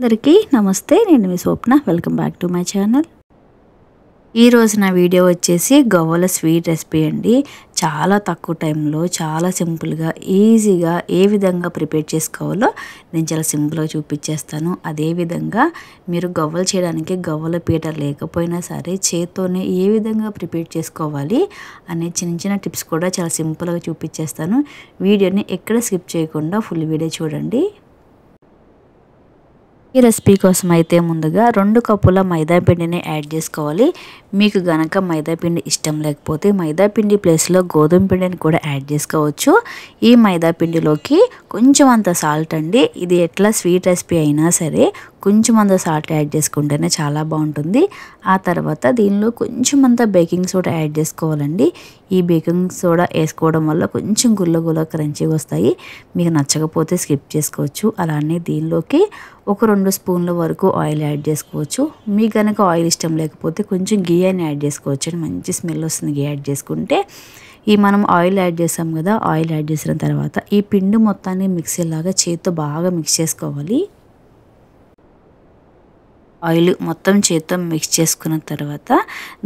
అందరికీ నమస్తే నేను మీ Swapna welcome back to my channel ఈరోజు నా వీడియో వచ్చేసి గవ్వల స్వీట్ రెసిపీ అండి చాలా తక్కువ టైంలో చాలా సింపుల్గా ఈజీగా ఏ విధంగా ప్రిపేర్ చేసుకోవాలో నేను చాలా సింపుల్గా చూపించేస్తాను అదేవిధంగా మీరు గవ్వలు చేయడానికి గవ్వల పీట లేకపోయినా సరే చేత్తోనే ఏ విధంగా ప్రిపేర్ చేసుకోవాలి అనే చిన్న చిన్న టిప్స్ కూడా చాలా సింపుల్గా చూపించేస్తాను వీడియోని ఎక్కడ స్కిప్ చేయకుండా ఫుల్ వీడియో చూడండి ఈ రెసిపీ కోసం అయితే ముందుగా రెండు కప్పుల మైదాపిండిని యాడ్ చేసుకోవాలి మీకు గనక మైదాపిండి ఇష్టం లేకపోతే మైదాపిండి ప్లేస్లో గోధుమ పిండిని కూడా యాడ్ చేసుకోవచ్చు ఈ మైదాపిండిలోకి కొంచెం అంత సాల్ట్ అండి ఇది ఎట్లా స్వీట్ రెసిపీ అయినా సరే కొంచెం అంత సాల్ట్ యాడ్ చేసుకుంటేనే చాలా బాగుంటుంది ఆ తర్వాత దీనిలో కొంచెం అంత బేకింగ్ సోడా యాడ్ చేసుకోవాలండి ఈ బేకింగ్ సోడా వేసుకోవడం వల్ల కొంచెం గుల్ల గుల్ల క్రంచీగా వస్తాయి మీకు నచ్చకపోతే స్కిప్ చేసుకోవచ్చు అలానే దీనిలోకి ఒక రెండు స్పూన్ల వరకు ఆయిల్ యాడ్ చేసుకోవచ్చు మీకు కనుక ఆయిల్ ఇష్టం లేకపోతే కొంచెం గీ అని యాడ్ చేసుకోవచ్చు మంచి స్మెల్ వస్తుంది గీ యాడ్ చేసుకుంటే ఈ మనం ఆయిల్ యాడ్ చేసాం కదా ఆయిల్ యాడ్ చేసిన తర్వాత ఈ పిండి మొత్తాన్ని మిక్సీ లాగా చేతితో బాగా మిక్స్ చేసుకోవాలి ఆయిల్ మొత్తం చేత్తో మిక్స్ చేసుకున్న తర్వాత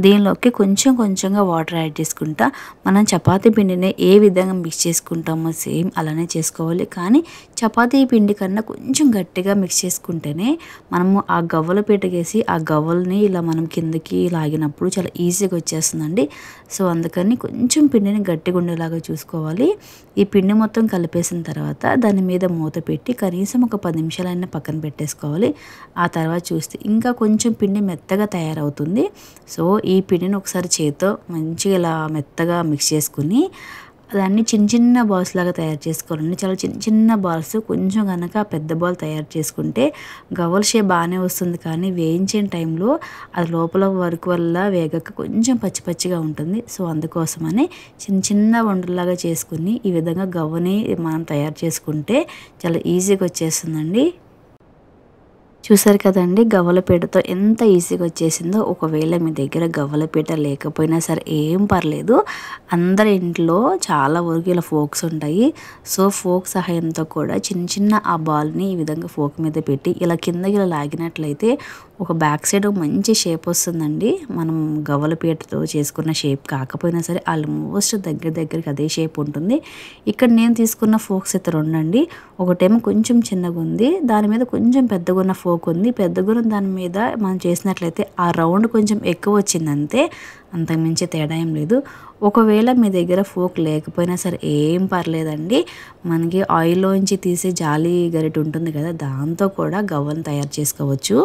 దీనిలోకి కొంచెం కొంచెంగా వాటర్ యాడ్ చేసుకుంటా మనం చపాతి పిండిని ఏ విధంగా మిక్స్ చేసుకుంటామో సేమ్ అలానే చేసుకోవాలి కానీ చపాతీ పిండి కన్నా కొంచెం గట్టిగా మిక్స్ చేసుకుంటేనే మనము ఆ గవ్వలు పెట్టగేసి ఆ గవ్వల్ని ఇలా మనం కిందకి లాగినప్పుడు చాలా ఈజీగా వచ్చేస్తుందండి సో అందుకని కొంచెం పిండిని గట్టిగా ఉండేలాగా చూసుకోవాలి ఈ పిండి మొత్తం కలిపేసిన తర్వాత దాని మీద మూత పెట్టి కనీసం ఒక పది నిమిషాలైనా పక్కన పెట్టేసుకోవాలి ఆ తర్వాత చూస్తే ఇంకా కొంచెం పిండి మెత్తగా తయారవుతుంది సో ఈ పిండిని ఒకసారి చేతితో మంచిగా ఇలా మెత్తగా మిక్స్ చేసుకుని దాన్ని చిన్న చిన్న బాల్స్ లాగా తయారు చేసుకోవాలండి చాలా చిన్న చిన్న బాల్స్ కొంచెం కనుక పెద్ద బాల్ తయారు చేసుకుంటే గవల్ షేప్ బాగానే వస్తుంది కానీ వేయించే టైంలో అది లోపల వరకు వల్ల వేగక కొంచెం పచ్చి పచ్చిగా ఉంటుంది సో అందుకోసమని చిన్న చిన్న వండలాగా చేసుకుని ఈ విధంగా గవ్వని మనం తయారు చేసుకుంటే చాలా ఈజీగా వచ్చేస్తుందండి చూసారు కదండి గవ్వల పీటతో ఎంత ఈజీగా వచ్చేసిందో ఒకవేళ మీ దగ్గర గవ్వల పీట లేకపోయినా సరే ఏం పర్లేదు అందరి ఇంట్లో చాలా వరకు ఇలా ఫోక్స్ ఉంటాయి సో ఫోక్ సహాయంతో కూడా చిన్న చిన్న ఆ బాల్ని ఈ విధంగా ఫోక్ మీద పెట్టి ఇలా కిందకి ఇలా లాగినట్లయితే ఒక బ్యాక్ సైడ్ మంచి షేప్ వస్తుందండి మనం గవ్వల పీటతో చేసుకున్న షేప్ కాకపోయినా సరే ఆల్మోస్ట్ దగ్గర దగ్గరికి అదే షేప్ ఉంటుంది ఇక్కడ నేను తీసుకున్న ఫోక్స్ అయితే రెండండి ఒకటేమో కొంచెం చిన్నగా ఉంది దాని మీద కొంచెం పెద్దగా ఉన్న ఫోక్ ఉంది పెద్దగా దాని మీద మనం చేసినట్లయితే ఆ రౌండ్ కొంచెం ఎక్కువ వచ్చింది అంతే అంతకుమించి తేడా ఏం లేదు ఒకవేళ మీ దగ్గర ఫోక్ లేకపోయినా సరే ఏం పర్లేదండి మనకి ఆయిల్లోంచి తీసే జాలి గరిట ఉంటుంది కదా దాంతో కూడా గవ్వను తయారు చేసుకోవచ్చు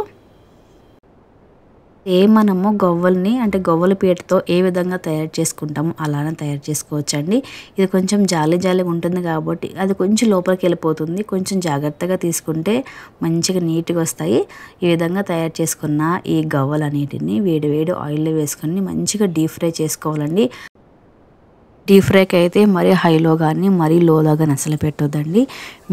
ఏ మనము గవ్వల్ని అంటే గవ్వల పీటతో ఏ విధంగా తయారు చేసుకుంటామో అలానే తయారు చేసుకోవచ్చండి ఇది కొంచెం జాలి జాలిగా ఉంటుంది కాబట్టి అది కొంచెం లోపలికి వెళ్ళిపోతుంది కొంచెం జాగ్రత్తగా తీసుకుంటే మంచిగా నీట్గా వస్తాయి ఈ విధంగా తయారు చేసుకున్న ఈ గవ్వలు అనేటిని వేడి వేడి ఆయిల్లో వేసుకొని మంచిగా డీప్ ఫ్రై చేసుకోవాలండి డీప్ ఫ్రైకి అయితే మరీ హైలో కానీ మరీ లోలో కానీ అసలు పెట్టొద్దండి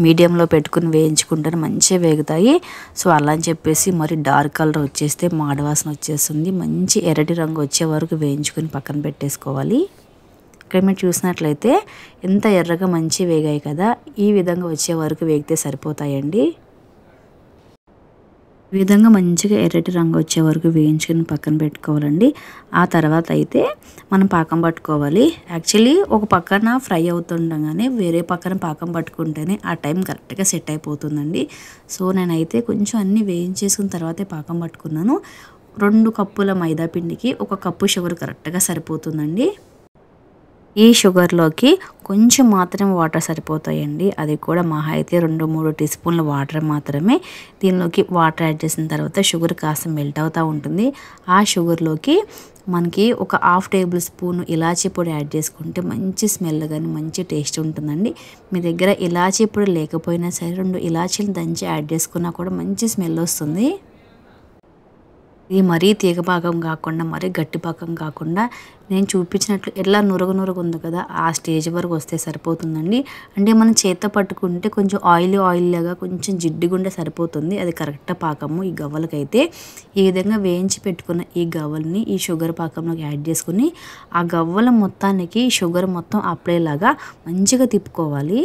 మీడియంలో పెట్టుకుని వేయించుకుంటే మంచిగా వేగుతాయి సో అలా అని చెప్పేసి మరి డార్క్ కలర్ వచ్చేస్తే మాడవాసన వచ్చేస్తుంది మంచి ఎర్రటి రంగు వచ్చే వరకు వేయించుకుని పక్కన పెట్టేసుకోవాలి ఇక్కడ మీరు చూసినట్లయితే ఎంత ఎర్రగా మంచి వేగాయి కదా ఈ విధంగా వచ్చే వరకు వేగితే సరిపోతాయండి ఈ విధంగా మంచిగా ఎర్రటి రంగు వచ్చే వరకు వేయించుకుని పక్కన పెట్టుకోవాలండి ఆ తర్వాత అయితే మనం పాకం పట్టుకోవాలి యాక్చువల్లీ ఒక పక్కన ఫ్రై అవుతుండగానే వేరే పక్కన పాకం పట్టుకుంటేనే ఆ టైం కరెక్ట్గా సెట్ అయిపోతుందండి సో నేనైతే కొంచెం అన్నీ వేయించేసుకున్న తర్వాతే పాకం పట్టుకున్నాను రెండు కప్పుల మైదా పిండికి ఒక కప్పు షుగర్ కరెక్ట్గా సరిపోతుందండి ఈ షుగర్లోకి కొంచెం మాత్రం వాటర్ సరిపోతాయండి అది కూడా మహా అయితే రెండు మూడు టీ స్పూన్లు వాటర్ మాత్రమే దీనిలోకి వాటర్ యాడ్ చేసిన తర్వాత షుగర్ కాస్త మెల్ట్ అవుతూ ఉంటుంది ఆ షుగర్లోకి మనకి ఒక హాఫ్ టేబుల్ స్పూన్ ఇలాచీ పొడి యాడ్ చేసుకుంటే మంచి స్మెల్ కానీ మంచి టేస్ట్ ఉంటుందండి మీ దగ్గర ఇలాచీ పొడి లేకపోయినా సరే రెండు ఇలాచీలు దంచి యాడ్ చేసుకున్నా కూడా మంచి స్మెల్ వస్తుంది ఇది మరీ తీగ భాగం కాకుండా మరీ గట్టి భాగం కాకుండా నేను చూపించినట్లు ఎలా నురగ నురగ ఉంది కదా ఆ స్టేజ్ వరకు వస్తే సరిపోతుందండి అంటే మనం చేత పట్టుకుంటే కొంచెం ఆయిల్ ఆయిల్లాగా కొంచెం జిడ్డుగుండే సరిపోతుంది అది కరెక్ట్ పాకము ఈ గవ్వలకైతే ఈ విధంగా వేయించి పెట్టుకున్న ఈ గవ్వల్ని ఈ షుగర్ పాకంలోకి యాడ్ చేసుకుని ఆ గవ్వల మొత్తానికి షుగర్ మొత్తం అప్పుడేలాగా మంచిగా తిప్పుకోవాలి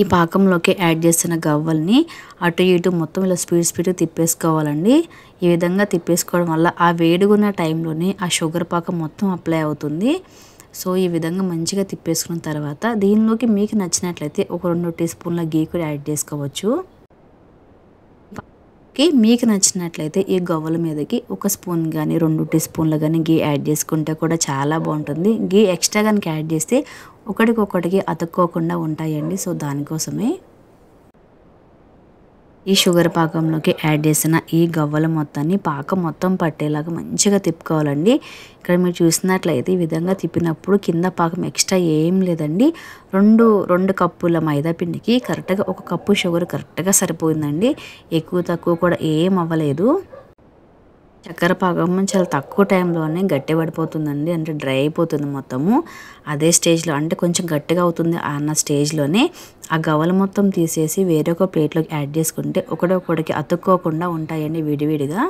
ఈ పాకంలోకి యాడ్ చేసిన గవ్వల్ని అటు ఇటు మొత్తం ఇలా స్పీడ్ స్పీడ్ తిప్పేసుకోవాలండి ఈ విధంగా తిప్పేసుకోవడం వల్ల ఆ వేడిగున్న టైంలోనే ఆ షుగర్ పాకం మొత్తం అప్లై అవుతుంది సో ఈ విధంగా మంచిగా తిప్పేసుకున్న తర్వాత దీనిలోకి మీకు నచ్చినట్లయితే ఒక రెండు టీ స్పూన్ల గీ కూడా యాడ్ చేసుకోవచ్చు కి మీకు నచ్చినట్లయితే ఈ గవ్వల మీదకి ఒక స్పూన్ కానీ రెండు టీ స్పూన్లు కానీ గీ యాడ్ చేసుకుంటే కూడా చాలా బాగుంటుంది గీ ఎక్స్ట్రా కనుక యాడ్ చేస్తే ఒకటికొకటికి అతుక్కోకుండా ఉంటాయండి సో దానికోసమే ఈ షుగర్ పాకంలోకి యాడ్ చేసిన ఈ గవ్వల మొత్తాన్ని పాకం మొత్తం పట్టేలాగా మంచిగా తిప్పుకోవాలండి ఇక్కడ మీరు చూసినట్లయితే ఈ విధంగా తిప్పినప్పుడు కింద పాకం ఎక్స్ట్రా ఏం లేదండి రెండు రెండు కప్పుల మైదా పిండికి కరెక్ట్గా ఒక కప్పు షుగర్ కరెక్ట్గా సరిపోయిందండి ఎక్కువ తక్కువ కూడా ఏం అవ్వలేదు చక్కెర పాకం చాలా తక్కువ టైంలోనే గట్టి పడిపోతుందండి అంటే డ్రై అయిపోతుంది మొత్తము అదే స్టేజ్లో అంటే కొంచెం గట్టిగా అవుతుంది అన్న స్టేజ్లోనే ఆ గవల మొత్తం తీసేసి వేరొక ప్లేట్లోకి యాడ్ చేసుకుంటే ఒకటికి అతుక్కోకుండా ఉంటాయండి విడివిడిగా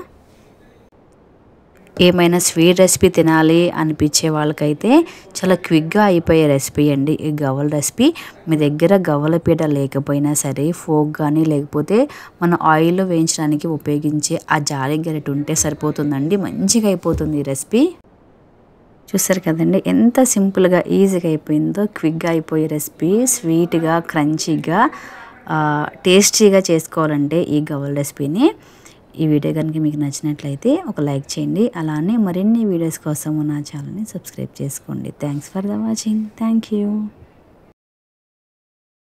ఏమైనా స్వీట్ రెసిపీ తినాలి అనిపించే వాళ్ళకైతే చాలా క్విక్గా అయిపోయే రెసిపీ అండి ఈ గవ్వల రెసిపీ మీ దగ్గర గవ్వల పీట లేకపోయినా సరే ఫోక్ కానీ లేకపోతే మన ఆయిల్లో వేయించడానికి ఉపయోగించే ఆ జాలి గరిట ఉంటే సరిపోతుందండి మంచిగా అయిపోతుంది ఈ రెసిపీ చూసారు కదండి ఎంత సింపుల్గా ఈజీగా అయిపోయిందో క్విక్గా అయిపోయే రెసిపీ స్వీట్గా క్రంచీగా టేస్టీగా చేసుకోవాలంటే ఈ గవ్వల రెసిపీని ఈ వీడియో కనుక మీకు నచ్చినట్లయితే ఒక లైక్ చేయండి అలానే మరిన్ని వీడియోస్ కోసం నా ఛానల్ని సబ్స్క్రైబ్ చేసుకోండి thanks for the watching thank you